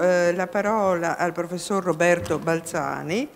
Eh, la parola al professor Roberto Balzani,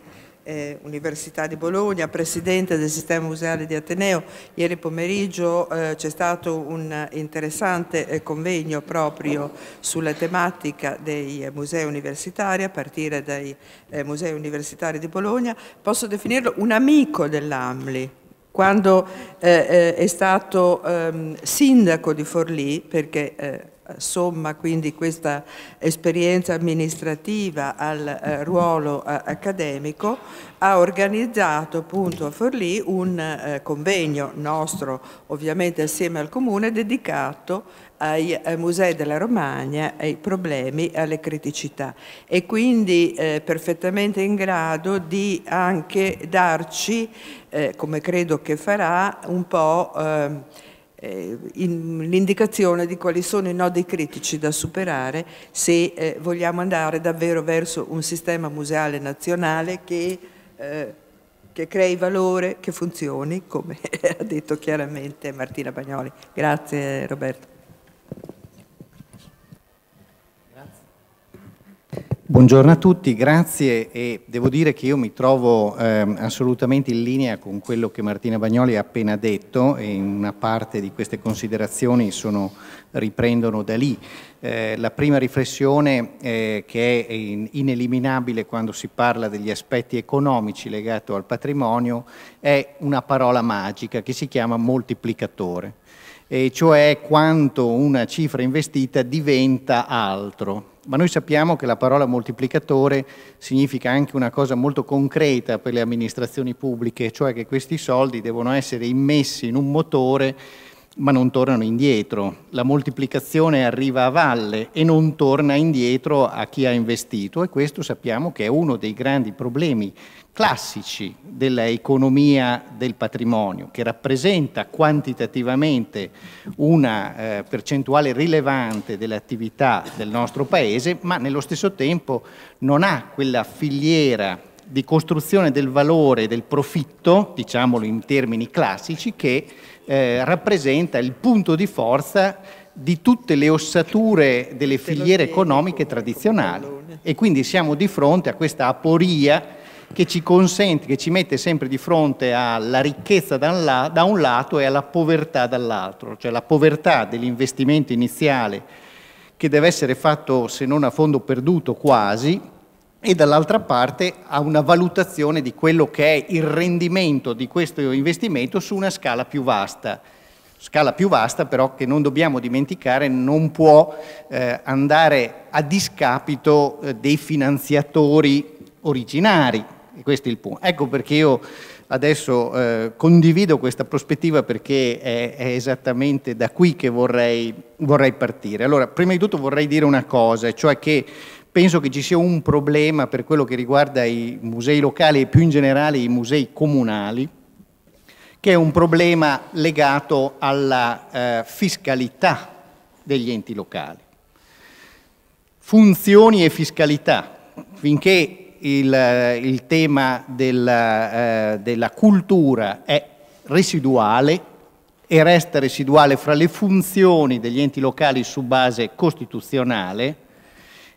eh, Università di Bologna, presidente del sistema museale di Ateneo. Ieri pomeriggio eh, c'è stato un interessante eh, convegno proprio sulla tematica dei musei universitari, a partire dai eh, musei universitari di Bologna. Posso definirlo un amico dell'AMLI, quando eh, eh, è stato ehm, sindaco di Forlì, perché eh, somma quindi questa esperienza amministrativa al eh, ruolo eh, accademico, ha organizzato appunto a Forlì un eh, convegno nostro, ovviamente assieme al Comune, dedicato ai, musei della Romagna, ai problemi e alle criticità e quindi eh, perfettamente in grado di anche darci, eh, come credo che farà, un po' ehm, eh, l'indicazione di quali sono i nodi critici da superare se eh, vogliamo andare davvero verso un sistema museale nazionale che, eh, che crei valore, che funzioni, come ha detto chiaramente Martina Bagnoli. Grazie Roberto. Buongiorno a tutti, grazie e devo dire che io mi trovo ehm, assolutamente in linea con quello che Martina Bagnoli ha appena detto e una parte di queste considerazioni sono, riprendono da lì. Eh, la prima riflessione eh, che è ineliminabile quando si parla degli aspetti economici legati al patrimonio è una parola magica che si chiama moltiplicatore, e cioè quanto una cifra investita diventa altro, ma noi sappiamo che la parola moltiplicatore significa anche una cosa molto concreta per le amministrazioni pubbliche, cioè che questi soldi devono essere immessi in un motore ma non tornano indietro. La moltiplicazione arriva a valle e non torna indietro a chi ha investito e questo sappiamo che è uno dei grandi problemi classici dell'economia del patrimonio, che rappresenta quantitativamente una eh, percentuale rilevante dell'attività del nostro Paese, ma nello stesso tempo non ha quella filiera di costruzione del valore del profitto, diciamolo in termini classici, che eh, rappresenta il punto di forza di tutte le ossature delle filiere economiche tradizionali e quindi siamo di fronte a questa aporia che ci consente, che ci mette sempre di fronte alla ricchezza da un lato e alla povertà dall'altro, cioè la povertà dell'investimento iniziale che deve essere fatto se non a fondo perduto quasi, e dall'altra parte a una valutazione di quello che è il rendimento di questo investimento su una scala più vasta. Scala più vasta però che non dobbiamo dimenticare non può eh, andare a discapito eh, dei finanziatori originari. E questo è il punto. Ecco perché io adesso eh, condivido questa prospettiva perché è, è esattamente da qui che vorrei, vorrei partire. Allora, prima di tutto vorrei dire una cosa, cioè che penso che ci sia un problema per quello che riguarda i musei locali e più in generale i musei comunali, che è un problema legato alla eh, fiscalità degli enti locali. Funzioni e fiscalità, finché il, eh, il tema della, eh, della cultura è residuale e resta residuale fra le funzioni degli enti locali su base costituzionale,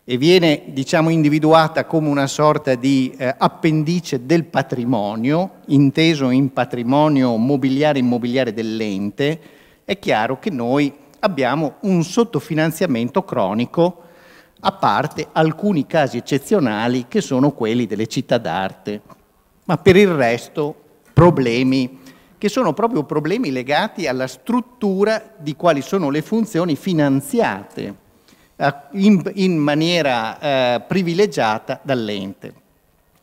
e viene diciamo, individuata come una sorta di eh, appendice del patrimonio, inteso in patrimonio mobiliare e immobiliare dell'ente, è chiaro che noi abbiamo un sottofinanziamento cronico, a parte alcuni casi eccezionali che sono quelli delle città d'arte, ma per il resto problemi che sono proprio problemi legati alla struttura di quali sono le funzioni finanziate eh, in, in maniera eh, privilegiata dall'ente.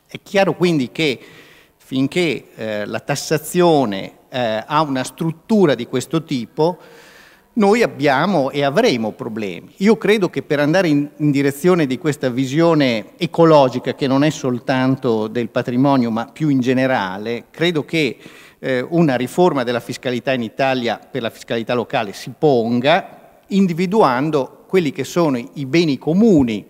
È chiaro quindi che finché eh, la tassazione eh, ha una struttura di questo tipo, noi abbiamo e avremo problemi. Io credo che per andare in, in, direzione di questa visione ecologica, che non è soltanto del patrimonio, ma più in generale, credo che eh, una riforma della fiscalità in Italia per la fiscalità locale si ponga individuando quelli che sono i beni comuni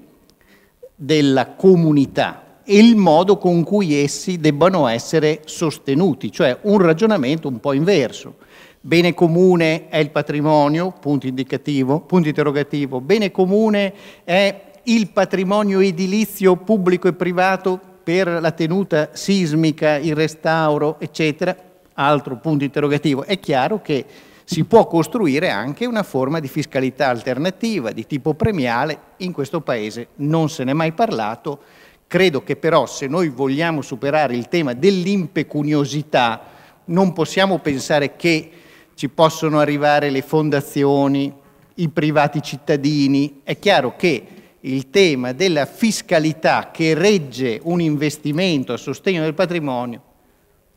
della comunità e il modo con cui essi debbano essere sostenuti, cioè un ragionamento un po' inverso. Bene comune è il patrimonio, punto, indicativo, punto interrogativo, bene comune è il patrimonio edilizio pubblico e privato per la tenuta sismica, il restauro, eccetera, altro punto interrogativo. È chiaro che si può costruire anche una forma di fiscalità alternativa, di tipo premiale, in questo Paese non se n'è mai parlato, credo che però se noi vogliamo superare il tema dell'impecuniosità non possiamo pensare che ci possono arrivare le fondazioni, i privati cittadini, è chiaro che il tema della fiscalità che regge un investimento a sostegno del patrimonio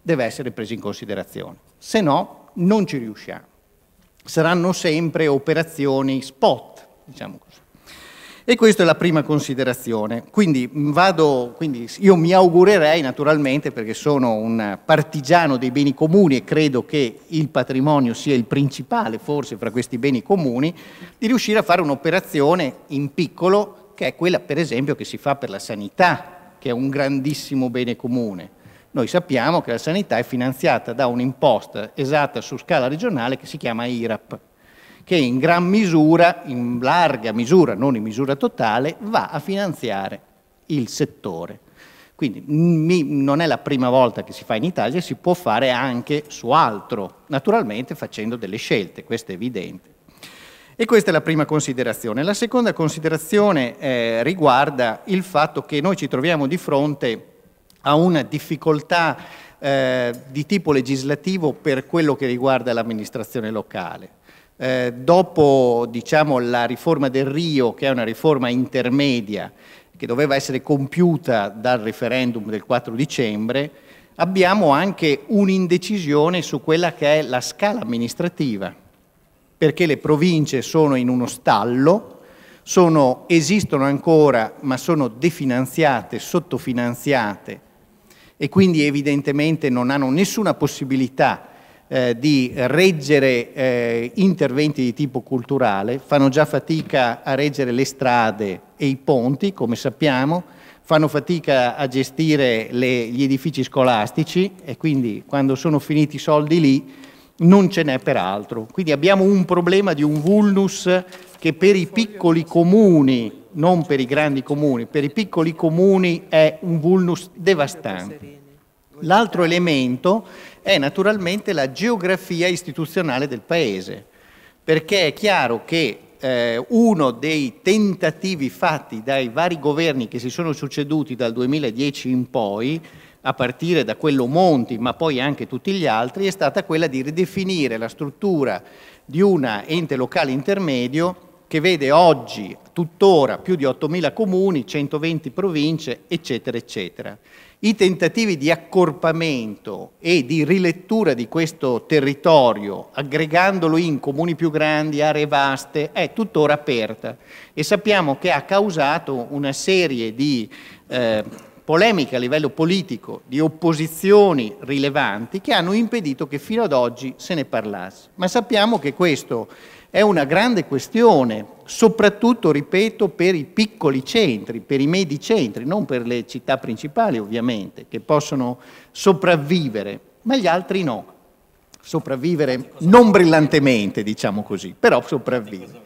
deve essere preso in considerazione, se no non ci riusciamo saranno sempre operazioni spot, diciamo così. E questa è la prima considerazione. Quindi, vado, quindi io mi augurerei naturalmente, perché sono un partigiano dei beni comuni e credo che il patrimonio sia il principale forse fra questi beni comuni, di riuscire a fare un'operazione in piccolo, che è quella per esempio che si fa per la sanità, che è un grandissimo bene comune noi sappiamo che la sanità è finanziata da un'imposta esatta su scala regionale che si chiama IRAP, che in gran misura, in larga misura, non in misura totale, va a finanziare il settore. Quindi mi, non è la prima volta che si fa in Italia, si può fare anche su altro, naturalmente facendo delle scelte, questo è evidente. E questa è la prima considerazione. La seconda considerazione eh, riguarda il fatto che noi ci troviamo di fronte a una difficoltà eh, di tipo legislativo per quello che riguarda l'amministrazione locale. Eh, dopo diciamo, la riforma del Rio, che è una riforma intermedia, che doveva essere compiuta dal referendum del 4 dicembre, abbiamo anche un'indecisione su quella che è la scala amministrativa, perché le province sono in uno stallo, sono, esistono ancora ma sono definanziate, sottofinanziate e quindi evidentemente non hanno nessuna possibilità eh, di reggere eh, interventi di tipo culturale, fanno già fatica a reggere le strade e i ponti, come sappiamo, fanno fatica a gestire le, gli edifici scolastici e quindi quando sono finiti i soldi lì non ce n'è per altro. Quindi abbiamo un problema di un vulnus che per i piccoli comuni non per i grandi comuni, per i piccoli comuni è un vulnus devastante. L'altro elemento è naturalmente la geografia istituzionale del Paese, perché è chiaro che eh, uno dei tentativi fatti dai vari governi che si sono succeduti dal 2010 in poi, a partire da quello Monti, ma poi anche tutti gli altri, è stata quella di ridefinire la struttura di un ente locale intermedio che vede oggi, tuttora, più di 8.000 comuni, 120 province, eccetera, eccetera. I tentativi di accorpamento e di rilettura di questo territorio, aggregandolo in comuni più grandi, aree vaste, è tuttora aperta e sappiamo che ha causato una serie di eh, polemiche a livello politico, di opposizioni rilevanti che hanno impedito che fino ad oggi se ne parlasse. Ma sappiamo che questo è una grande questione, soprattutto, ripeto, per i piccoli centri, per i medi centri, non per le città principali ovviamente, che possono sopravvivere, ma gli altri no. Sopravvivere non brillantemente, diciamo così, però sopravvivere.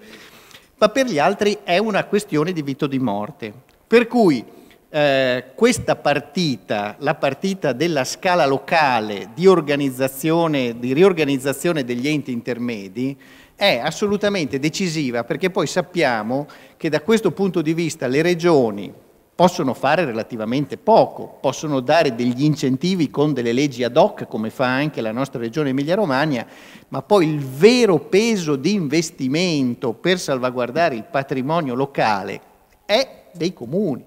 Ma per gli altri è una questione di vita o di morte. Per cui eh, questa partita, la partita della scala locale di, organizzazione, di riorganizzazione degli enti intermedi, è assolutamente decisiva perché poi sappiamo che da questo punto di vista le regioni possono fare relativamente poco, possono dare degli incentivi con delle leggi ad hoc, come fa anche la nostra regione Emilia-Romagna, ma poi il vero peso di investimento per salvaguardare il patrimonio locale è dei comuni,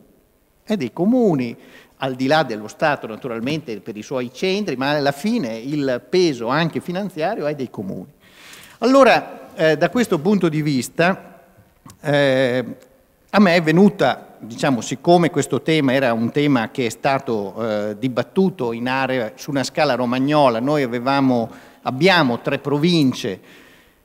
è dei comuni, al di là dello Stato naturalmente per i suoi centri, ma alla fine il peso anche finanziario è dei comuni. Allora, eh, da questo punto di vista eh, a me è venuta, diciamo, siccome questo tema era un tema che è stato eh, dibattuto in area su una scala romagnola, noi avevamo, abbiamo tre province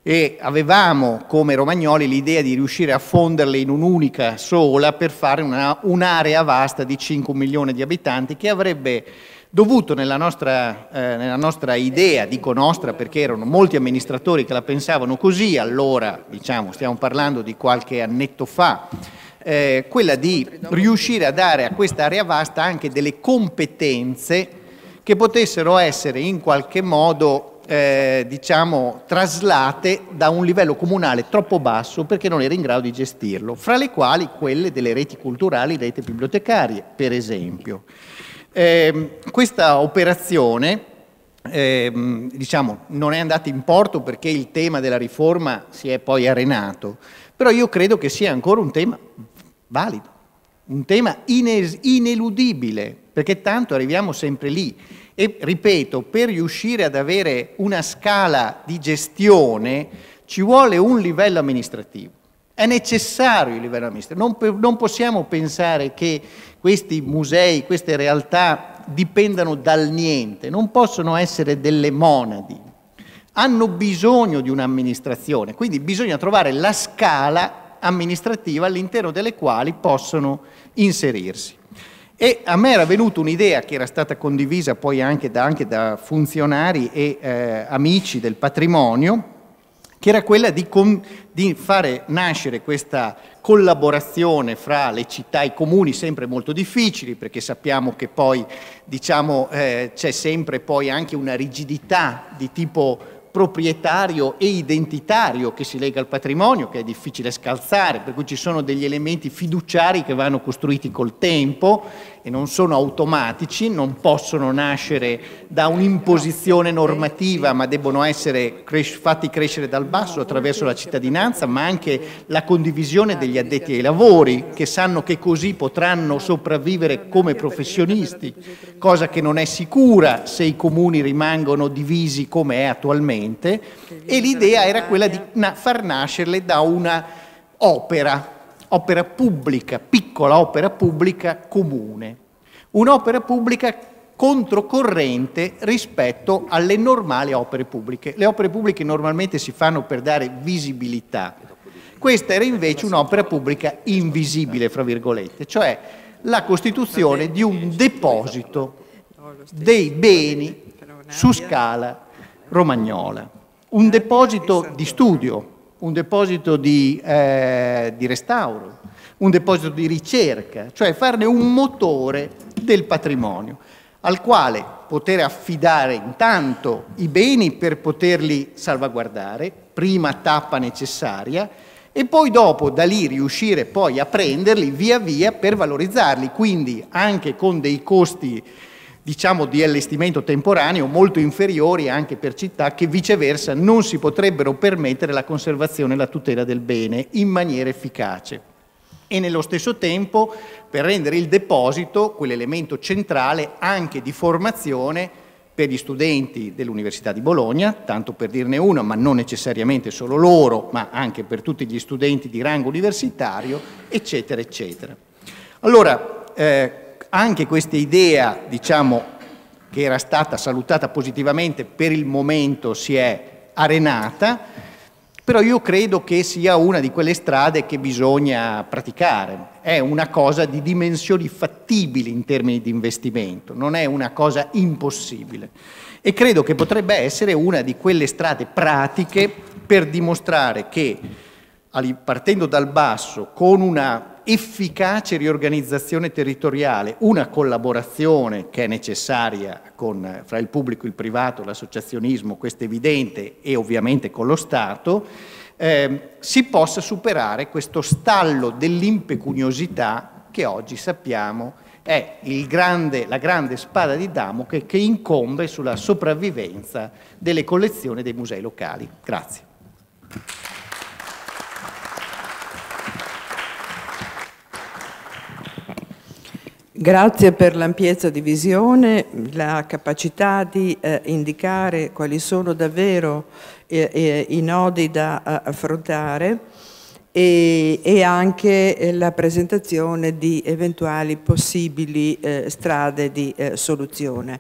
e avevamo come romagnoli l'idea di riuscire a fonderle in un'unica sola per fare un'area un vasta di 5 milioni di abitanti che avrebbe dovuto nella nostra, eh, nella nostra, idea, dico nostra perché erano molti amministratori che la pensavano così, allora diciamo, stiamo parlando di qualche annetto fa, eh, quella di riuscire a dare a questa area vasta anche delle competenze che potessero essere in qualche modo eh, diciamo, traslate da un livello comunale troppo basso perché non era in grado di gestirlo, fra le quali quelle delle reti culturali, rete bibliotecarie, per esempio. Ehm, questa operazione eh, diciamo, non è andata in porto perché il tema della riforma si è poi arenato, però io credo che sia ancora un tema valido, un tema ines- ineludibile, perché tanto arriviamo sempre lì. E ripeto, per riuscire ad avere una scala di gestione ci vuole un livello amministrativo. È necessario il livello amministrativo, non, non possiamo pensare che questi musei, queste realtà dipendano dal niente, non possono essere delle monadi, hanno bisogno di un'amministrazione, quindi bisogna trovare la scala amministrativa all'interno delle quali possono inserirsi. E a me era venuta un'idea che era stata condivisa poi anche da, anche da funzionari e eh, amici del patrimonio, che era quella di, di, fare nascere questa collaborazione fra le città e i comuni, sempre molto difficili, perché sappiamo che poi diciamo, eh, c'è sempre poi anche una rigidità di tipo proprietario e identitario che si lega al patrimonio, che è difficile scalzare, per cui ci sono degli elementi fiduciari che vanno costruiti col tempo e non sono automatici, non possono nascere da un'imposizione normativa, ma debbono essere cres fatti crescere dal basso attraverso la cittadinanza, ma anche la condivisione degli addetti ai lavori, che sanno che così potranno sopravvivere come professionisti, cosa che non è sicura se i comuni rimangono divisi come è attualmente, e l'idea era quella di na far nascerle da una opera opera pubblica, piccola opera pubblica comune, un'opera pubblica controcorrente rispetto alle normali opere pubbliche. Le opere pubbliche normalmente si fanno per dare visibilità. Questa era invece un'opera pubblica invisibile, fra virgolette, cioè la costituzione di un deposito dei beni su scala romagnola, un deposito di studio, un deposito di, eh, di restauro, un deposito di ricerca, cioè farne un motore del patrimonio al quale poter affidare intanto i beni per poterli salvaguardare, prima tappa necessaria, e poi dopo da lì riuscire poi a prenderli via via per valorizzarli, quindi anche con dei costi diciamo di allestimento temporaneo molto inferiori anche per città che viceversa non si potrebbero permettere la conservazione e la tutela del bene in maniera efficace e nello stesso tempo per rendere il deposito quell'elemento centrale anche di formazione per gli studenti dell'Università di Bologna, tanto per dirne una, ma non necessariamente solo loro, ma anche per tutti gli studenti di rango universitario, eccetera, eccetera. Allora, eh, anche questa idea, diciamo, che era stata salutata positivamente, per il momento si è arenata, però io credo che sia una di quelle strade che bisogna praticare. È una cosa di dimensioni fattibili in termini di investimento, non è una cosa impossibile. E credo che potrebbe essere una di quelle strade pratiche per dimostrare che partendo dal basso, con una efficace riorganizzazione territoriale, una collaborazione che è necessaria con, fra il pubblico, il privato, l'associazionismo, questo è evidente, e ovviamente con lo Stato, eh, si possa superare questo stallo dell'impecuniosità che oggi sappiamo è grande, la grande spada di Damocle che incombe sulla sopravvivenza delle collezioni dei musei locali. Grazie. Grazie per l'ampiezza di visione, la capacità di eh, indicare quali sono davvero eh, eh i nodi da eh, affrontare e, e anche eh, la presentazione di eventuali possibili eh, strade di soluzione.